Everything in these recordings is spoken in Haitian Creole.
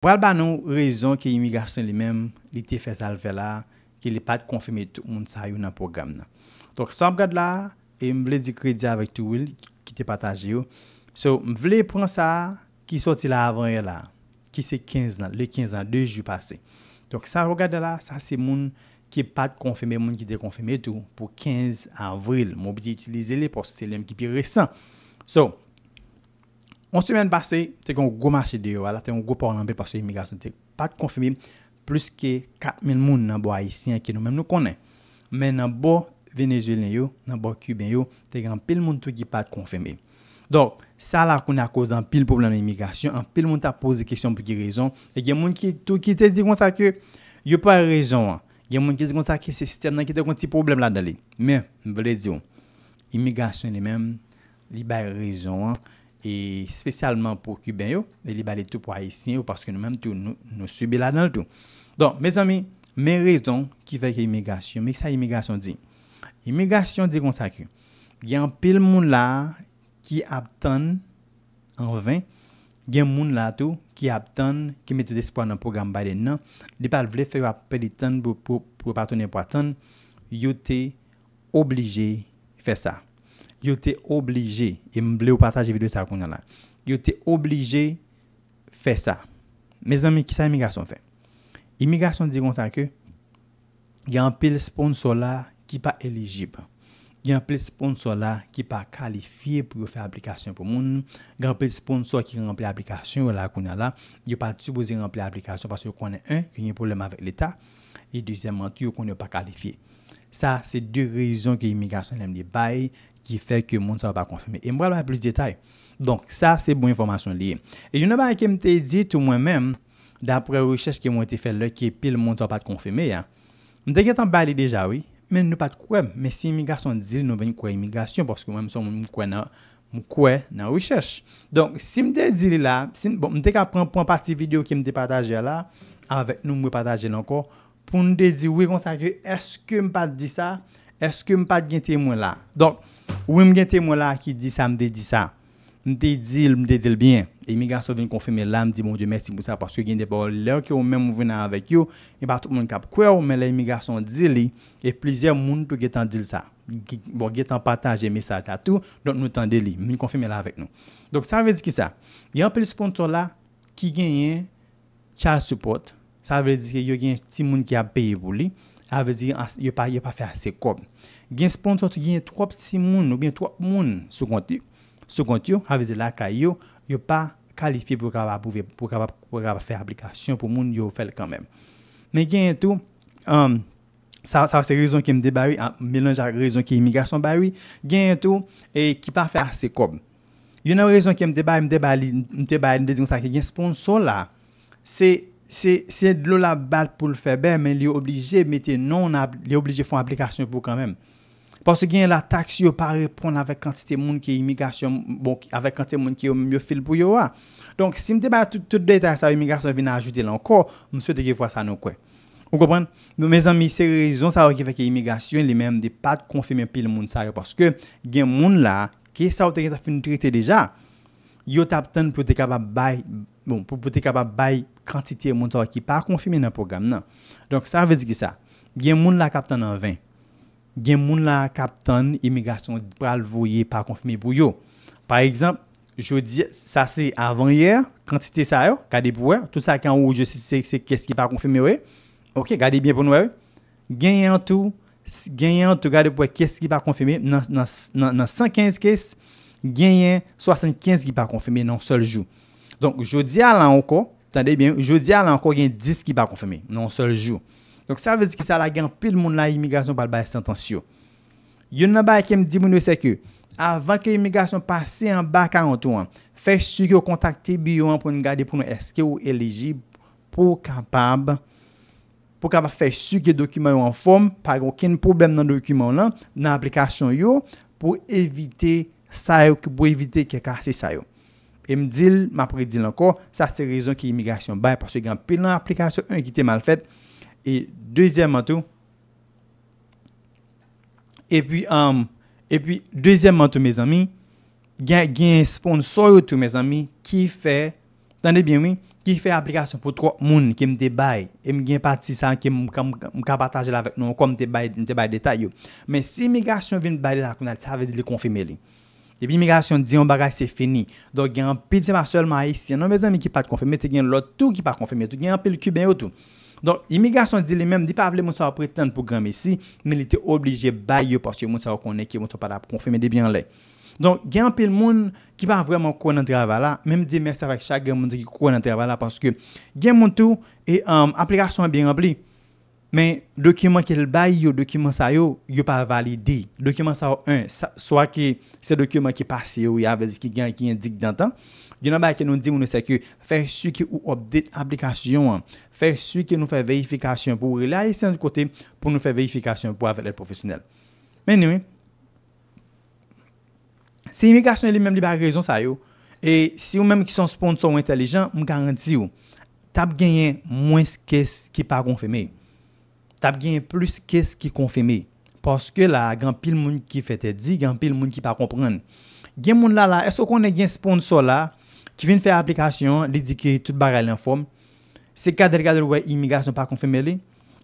Pral ban nou rezon ki imigrasyon li menm li te fez alve la ki li pat konfeme tou moun sa yon nan program nan. Tok sa m gade la e m vle di kredi avèk tou wil ki te pataje yo. So m vle pran sa ki soti la avan yon la ki se 15 nan, le 15 nan, 2 ju pase. Tok sa m gade la sa se moun ki pat konfeme moun ki te konfeme tou pou 15 avril. M obidi itilize le pos se lem ki pi resan. So... On semen pase, te kon gomache de yo, ala te kon goporan anpil pase imigrasyon, te pat konfimi plus ke 4,000 moun nan bo Aisyen ki nou men nou konen. Men nan bo Venezuelen yo, nan bo Cuban yo, te gen anpil moun tou ki pat konfimi. Dok, sa la kon a kouz anpil poublan imigrasyon, anpil moun ta pose kesyon pou ki rezon, e gen moun ki tou ki te di kon sa ke, yo pa rezon anpil, gen moun ki te di kon sa ke se sistem nan ki te kon ti poublan la dali. Men, mwen vle di yo, imigrasyon li men, li bay rezon anpil. E spesyalman pou ki ben yo, e li bali tou pou ayesyen ou paske nou menm tou nou subi la nan l tou. Don, me zami, men rezon ki vek imigasyon. Mek sa imigasyon di? Imigasyon di konsa ki, gen pil moun la ki ap ton an revan, gen moun la tou ki ap ton ki metou despwa nan program bali nan. Li pal vle fe yo ap peli ton pou patounen pou aton, yo te oblije fe sa. Yo te oblige, e mble ou pataje video sa akounyan la, yo te oblige fe sa. Me zanme, ki sa emigasyon fe? Emigasyon di kontan ke, gen apil sponsor la ki pa elegib. Gen apil sponsor la ki pa kalifiye pou yo fe aplikasyon pou moun. Gen apil sponsor ki gen apil aplikasyon ou la akounyan la, yo pa tupozi gen apil aplikasyon pas yo konen un, gen yon problem avèk l'Etat. E dezèm antyo kon yo pa kalifiye. Sa, se de rezon ki imigrasyon lèm li baye, ki fek ki moun sa va pa konfeme. E mwè lèm an plus detay. Donk, sa se bon informasyon liye. E yon nan ba ki mte di tout mwen men, dapre wichèche ki mwen te fè lè, ki pil moun sa va pa konfeme, mwen te ketan baye li deja wè, men nou pa te kouèm. Men si imigrasyon di li nou ven kouè imigrasyon, porske mwen mwen mwen kouè nan wichèche. Donk, si mwen te di li la, mwen te ka pran pran pati video ki mwen te pataje la, pou nou de di, wè kon sa ki, eske m pat di sa, eske m pat gen te mwen la. Donk, wè m gen te mwen la ki di sa, m de di sa. M de di, m de di l byen. E mi ganson ven konfirmel la, m di, moun di, mersi moun sa, pwoske gen de bo lèw ki ou mè m vè nan avèk yo, m pat tout moun kap kwe ou, men lè, mi ganson di li, e plizè m moun tou gen tan di l sa. Bo gen tan patajè mesaj a tou, donk nou tan di li, m konfirmel la avèk nou. Donk, sa ve di ki sa, yon pèlis pon ton la, ki gen yen, chal support, Sa vele di ki yo gen yon ti moun ki ap paye pou li. Sa vele di ki yo pa fe ase kob. Gen spon sot gen yon tro pti si moun ou gen tro moun sou konti. Sou konti yo. Sa vele di la ka yo. Yo pa kalifi pou ka pa pouve pou ka pa pou ka pa fe aplikasyon pou moun yo fel kanmem. Men gen yon tou. Sa se rezon ki mde bari. Melanja rezon ki imigrasyon bari. Gen yon tou. Ki pa fe ase kob. Yon nou rezon ki mde bari. Mde bari. Mde bari. Mde di yon sa ki gen spon so la. Se. Se dlo la bat pou l febe, men li yo oblije mette non, li yo oblije fon aplikasyon pou kanmen. Pwase gen la taksi yo pa repron avèk kantite moun ki yo myofil pou yo wa. Donk, si mte ba tout dey ta sa imigasyon vina ajoute lanko, mse te ge fwa sa nou kwe. Ou kopan? Mwen zan mi seri rezon sa wakifè ki imigasyon li menm de pat konfime pil moun sa yo. Pwase gen moun la, ki sa wote gen ta finitrite deja, yo tapten pou dekaba bay... Bon, pou pou te kapap bay kantite moun ta wè ki pa konfimi nan program nan. Donk sa vè di ki sa. Gen moun la kapton nan 20. Gen moun la kapton imigrasyon pralvoye pa konfimi pou yo. Par exemple, sa se avan yer, kantite sa yo, kade pou yo, tout sa kan ou yo se se kese ki pa konfimi we. Ok, gade biye pou nou we. Gen yon tou, gen yon tou gade pou we kese ki pa konfimi nan 115 kese, gen yon 75 ki pa konfimi nan sol jou. Donk, jodi a la anko, jodi a la anko, gen 10 ki ba konfeme, non sol jou. Donk, sa vezi ki sa la gen pil moun la imigrasyon bal baye sentensyo. Yon nan baye kem di moun yo seke, avan ke imigrasyon pase an baka an tou an, fek su ki yo kontakte bi yo an pou ni gade pou nou eske ou eleji pou kapab pou kapab fek su ki dokumen yo an fom pa gen kene problem nan dokumen lan nan aplikasyon yo pou evite sa yo pou evite ke karte sa yo. E m dil, m apre dil anko, sa se rezon ki imigrasyon baye. Paswe gen pil nan aplikasyon yon ki te mal fèt. E dwezyèm an tou. E pi, um, e pi dwezyèm an tou me zanmi. Gen, gen sponsor yo tou me zanmi ki fè. Tande bien wè? Ki fè aplikasyon pou trok moun ki m te baye. E m gen pati sa ki m kapataje la vek nou. Kon m te baye detay yo. Men si imigrasyon vin baye la konal, sa vezi li konfime li. Epi imigrasyon di yon bagay se fini. Don gen anpil seman solman a yisi. Yon nan bezan mi ki pa konfeme te gen lò tou ki pa konfeme tou. Gen anpil ki ben yo tou. Don imigrasyon di li menm di pa avle moun sa priten pou gen me si. Men li te oblije bay yo porsye moun sa wakone ki moun sa pala konfeme de bien le. Don gen anpil moun ki pa vreman kwen antre avala. Menm di mersavak chak gen moun di ki kwen antre avala. Panske gen moun tou e aplikasyon bi renpli. Men, dokumen ki l bay yo, dokumen sa yo, yo pa valide. Dokumen sa yo 1, soa ki se dokumen ki pase yo, ya vez ki gen ki yendik dante. Genan bay ki nou di moun seke, fè sy ki ou obdit aplikasyon an, fè sy ki nou fè veyifikasyon pou wè la, e sen kote pou nou fè veyifikasyon pou avèlèl profesyonel. Men nou, se imigrasyon li mèm li ba rezon sa yo, e si ou mèm ki son sponsor ou entelejant, m garanti yo, tab genyen mwens kes ki pa konfeme yo. tap gen plus kes ki konfeme. Paske la, gen pil moun ki fete di, gen pil moun ki pa kompren. Gen moun la la, eso konen gen sponsor la, ki fin fè aplikasyon, dedikiri tout barel l'informe, se ka delikade wè imigrasyon pa konfeme li,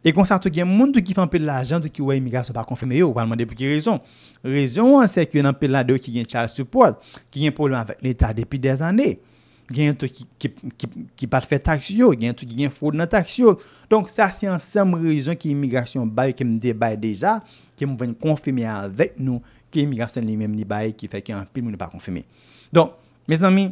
e konsanto gen moun tou ki fè anpil la jantou ki wè imigrasyon pa konfeme yo, wè alman de pou ki rezon. Rezon anse ki yon anpil la de wè ki gen chal support, ki gen problem avèk l'Etat depi de zanè. gen tou ki pat fè taksyo, gen tou ki gen foud nan taksyo. Donk sa si ansem rezon ki imigrasyon baye ke mde baye deja, ke mwen konfimi anvek nou ki imigrasyon li mèm li baye ki fè ki anpil mwen pa konfimi. Donk, mezan mi,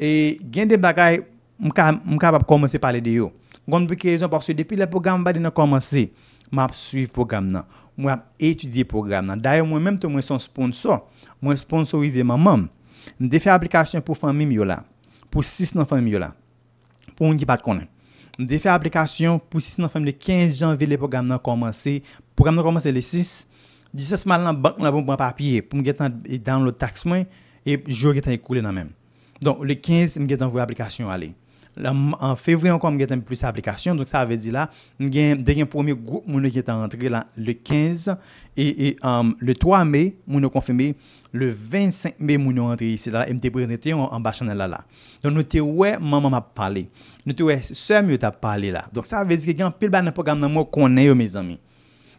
gen de bagay mkab ap komanse pale de yo. Gond pou ki rezon porsi depi le program ba de nan komanse, mwen ap suiv program nan, mwen ap etudi program nan. Daye mwen mèm tou mwen son sponsor, mwen sponsorize mwen mèm, mwen defè aplikasyon pou fèm mèm yo la. pou 6 nan fami yo la. Pou an ki pat konen. De fe aplikasyon, pou 6 nan fami, le 15 jan vele program nan komanse, program nan komanse le 6, 16 man lan bak moun apon moun papye, pou mwen getan download tax mwen, ep jou getan ekoule nan men. Don, le 15 mwen getan vwe aplikasyon ale. An fevri an kon mwen get an plus aplikasyon Don sa ave di la Den gen pwomey group mwen nou get an rentre la Le 15 Le 3 mey mwen nou konfeme Le 25 mey mwen nou rentre isi la Mte prezente yon an bas chanel la la Don nou te wè mwen mwen ap pale Nou te wè sèm yon ap pale la Don sa ave di gen pil ban nan program nan mwen konen yo me zami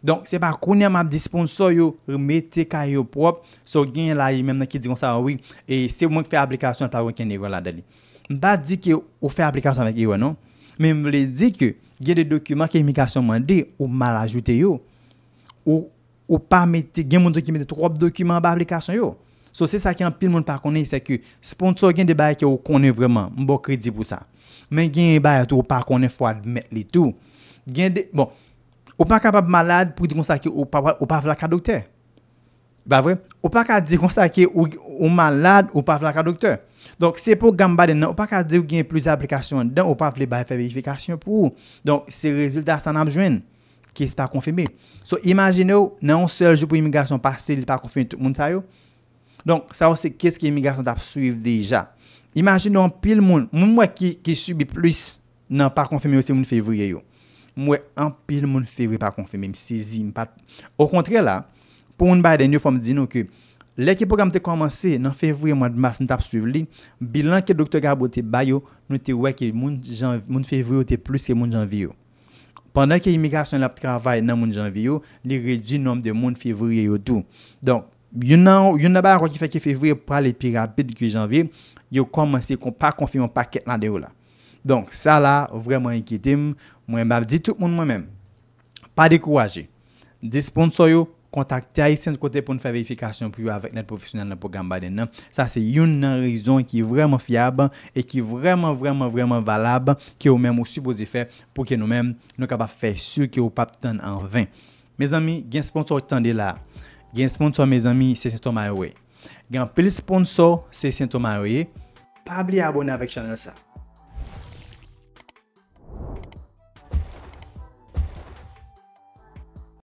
Don se pa kounen mwen ap disponsor yo Mwen te ka yo prop So gen la yon men mwen ki di kon sa E se mwen ki fe aplikasyon Ata wè kene yon la dali M pa di ki ou fe aplikasyon vek yo, non? Men m vle di ki, gen de dokumen ke imigasyon mwen de, ou mal ajoute yo. Ou, ou pa mette, gen moun dokumen de trob dokumen ba aplikasyon yo. So, se sa ki an pil moun pa konen, se ki, sponsor gen de baye ki ou konen vreman, m bo kredi pou sa. Men gen e baye tou, ou pa konen fwa d'met li tou. Gen de, bon, ou pa kapab malade pou di kon sa ki ou pa vla ka dokter. Ba vre? Ou pa ka di kon sa ki ou malade ou pa vla ka dokter. Donk se pou gamba den nan ou pa ka di ou gen plus aplikasyon Donk ou pa vle baye febejifikasyon pou Donk se rezultat sa nan apjwen Kese pa konfeme So imagine ou nan an sel jou pou imigrasyon Parse li pa konfeme tout moun tayo Donk sa ou se kese ki imigrasyon tap suive deja Imagine ou an pil moun Mwen mwen ki subi plus nan pa konfeme ou se moun fevriye yo Mwen an pil moun fevriye pa konfeme Mwen sezi mwen pat Ou kontre la Poun baye den nou fom di nou ke Lè ki program te komanse nan fevriye mwad mas n tap suiv li, bilan ki dr. Garbo te bayo, nou te wè ki moun fevriye te plus se moun janviyo. Pendè ki imigrasyon la p travay nan moun janviyo, li reji nom de moun fevriye yo tou. Donk, yon nabar wè ki fè ki fevriye pral epirapit ki janviyo, yo komanse kon pa konfimo pa ket nan deyo la. Donk, sa la vwèman ekidim, mwen bab di tout moun mwen men. Pa dekouwaje, disponsoyo. kontakte a yi sent kote pou nou fè verifikasyon pou yo avèk net profesyonel nan program baden nan. Sa se yon nan rezon ki vreman fiyab, e ki vreman vreman vreman valab, ki yo mèm ou subozi fè, pou ki nou mèm nou kapap fè sur ki yo pap tan an vèn. Mez ami, gen sponsor tan de la. Gen sponsor mez ami, se sentou ma yoye. Gen pli sponsor, se sentou ma yoye. Pa bli abonè avèk chanel sa.